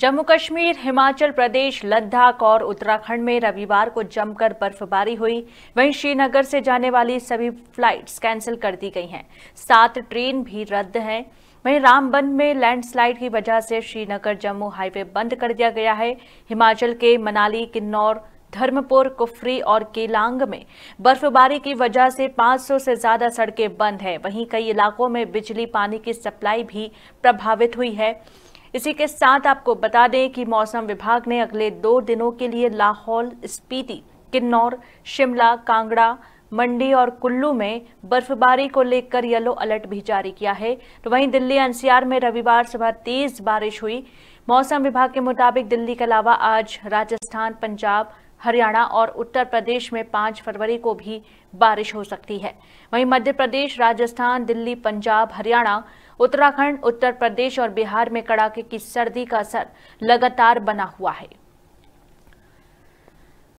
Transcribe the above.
जम्मू कश्मीर हिमाचल प्रदेश लद्दाख और उत्तराखंड में रविवार को जमकर बर्फबारी हुई वहीं श्रीनगर से जाने वाली सभी फ्लाइट्स कैंसिल कर दी गई हैं सात ट्रेन भी रद्द हैं वहीं रामबन में लैंडस्लाइड की वजह से श्रीनगर जम्मू हाईवे बंद कर दिया गया है हिमाचल के मनाली किन्नौर धर्मपुर कुफरी और केलांग में बर्फबारी की वजह से 500 से ज्यादा सड़कें बंद हैं वहीं कई इलाकों में बिजली पानी की सप्लाई भी प्रभावित हुई है इसी के साथ आपको बता दें कि मौसम विभाग ने अगले दो दिनों के लिए लाहौल स्पीति किन्नौर शिमला कांगड़ा मंडी और कुल्लू में बर्फबारी को लेकर येलो अलर्ट भी जारी किया है तो वहीं दिल्ली एनसीआर में रविवार सुबह तेज बारिश हुई मौसम विभाग के मुताबिक दिल्ली के अलावा आज राजस्थान पंजाब हरियाणा और उत्तर प्रदेश में 5 फरवरी को भी बारिश हो सकती है वहीं मध्य प्रदेश राजस्थान दिल्ली पंजाब हरियाणा उत्तराखंड उत्तर प्रदेश और बिहार में कड़ाके की सर्दी का असर लगातार बना हुआ है